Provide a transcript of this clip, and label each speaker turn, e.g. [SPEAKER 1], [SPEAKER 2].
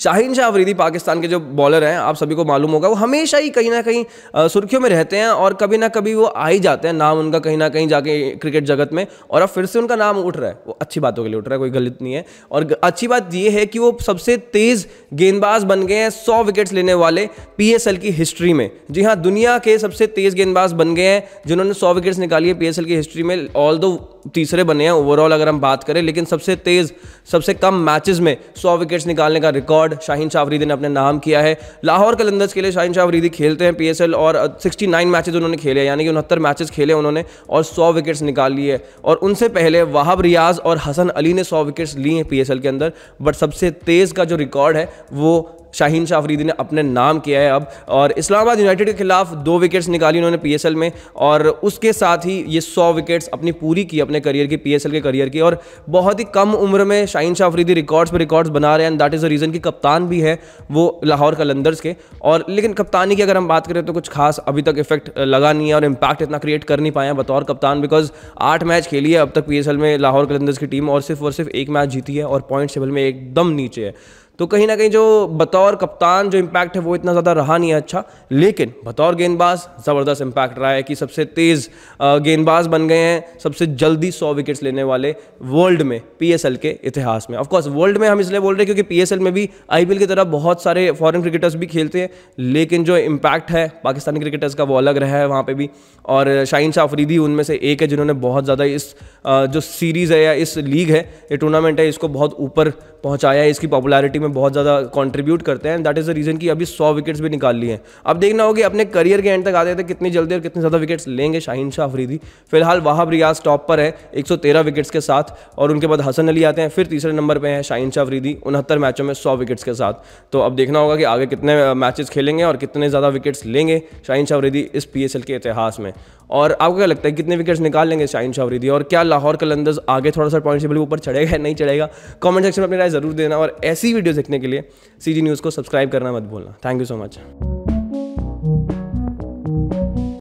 [SPEAKER 1] शाहीन शाह अफरीदी पाकिस्तान के जो बॉलर हैं आप सभी को मालूम होगा वो हमेशा ही कहीं ना कहीं सुर्खियों में रहते हैं और कभी ना कभी वो आ ही जाते हैं नाम उनका कहीं ना कहीं जाके क्रिकेट जगत में और अब फिर से उनका नाम उठ रहा है वो अच्छी बातों के लिए उठ रहा है कोई गलत नहीं है और अच्छी बात ये है कि वो सबसे तेज़ गेंदबाज बन गए हैं सौ विकेट्स लेने वाले पी की हिस्ट्री में जी हाँ दुनिया के सबसे तेज़ गेंदबाज बन गए हैं जिन्होंने सौ विकेट्स निकाली है पी की हिस्ट्री में ऑल दो तीसरे बने हैं ओवरऑल अगर हम बात करें लेकिन सबसे तेज़ सबसे कम मैचेस में सौ विकेट्स निकालने का रिकॉर्ड रिकॉर्ड शाहिन शावरीदी ने अपने नाम किया है लाहौर कलंदर्स के लिए शाहिन शावरीदी खेलते हैं पीएसएल और 69 मैचेस उन्होंने खेले यानी कि उनहत्तर मैचेस खेले उन्होंने और 100 विकेट्स निकाल लिए और उनसे पहले वाहब रियाज और हसन अली ने 100 विकेट्स लिए हैं पी के अंदर बट सबसे तेज़ का जो रिकॉर्ड है वो शाहीन शाह अफरीदी ने अपने नाम किया है अब और इस्लामाबाद यूनाइटेड के खिलाफ दो विकेट्स निकाली उन्होंने पी में और उसके साथ ही ये सौ विकेट्स अपनी पूरी की अपने करियर की पी के करियर की और बहुत ही कम उम्र में शाहीन शाह अफरीदी रिकॉर्ड्स पर रिकॉर्ड्स बना रहे हैं and that is the reason की कप्तान भी है वो लाहौर कलंदर्स के और लेकिन कप्तानी की अगर हम बात करें तो कुछ खास अभी तक इफेक्ट लगा नहीं है और इम्पैक्ट इतना क्रिएट कर नहीं पाए हैं बतौर कप्तान बिकॉज आठ मैच खेली है अब तक पी में लाहौर कलंदर्स की टीम और सिर्फ और सिर्फ एक मैच जीती है और पॉइंट टेबल में एकदम नीचे है तो कहीं ना कहीं जो बतौर कप्तान जो इम्पैक्ट है वो इतना ज़्यादा रहा नहीं है अच्छा लेकिन बतौर गेंदबाज ज़बरदस्त इम्पैक्ट रहा है कि सबसे तेज़ गेंदबाज बन गए हैं सबसे जल्दी सौ विकेट्स लेने वाले वर्ल्ड में पी के इतिहास में ऑफकोर्स वर्ल्ड में हम इसलिए बोल रहे हैं क्योंकि पी में भी आई की तरह बहुत सारे फॉरन क्रिकेटर्स भी खेलते हैं लेकिन जो इम्पैक्ट है पाकिस्तानी क्रिकेटर्स का वो अलग रहा है वहाँ पर भी और शाहिन शाह अफरीदी उनमें से एक है जिन्होंने बहुत ज़्यादा इस जो सीरीज़ है या इस लीग है ये टूर्नामेंट है इसको बहुत ऊपर पहुँचाया है इसकी पॉपुलैरिटी में बहुत ज़्यादा कॉन्ट्रीब्यूट करते हैं दैट इज़ द रीज़न कि अभी सौ विकेट्स भी निकाल लिए हैं अब देखना होगी अपने करियर के एंड तक आते थे कितनी जल्दी और कितने ज़्यादा विकेट्स लेंगे शाहिन शाह अफरीदी फिलहाल वहाब रियाज टॉप पर है एक विकेट्स के साथ और उनके बाद हसन अली आते हैं फिर तीसरे नंबर पर हैं शाहिन शाह अफरीदी उनहत्तर मैचों में सौ विकेट्स के साथ तो अब देखना होगा कि आगे कितने मैचेस खेलेंगे और कितने ज़्यादा विकेट्स लेंगे शाहिन शाह अफरीदी इस पी के इतिहास में और आपको क्या लगता है कितने विकेट्स निकाल लेंगे शाहिन शाह अफरीदी और क्या लाहौर कलंदर्स आगे थोड़ा सा पॉइंट टेबल ऊपर चढ़ेगा नहीं चढ़ेगा कमेंट सेक्शन में अपनी राय जरूर देना और ऐसी वीडियो वीडियोज़ देखने के लिए सी न्यूज़ को सब्सक्राइब करना मत भूलना थैंक यू सो मच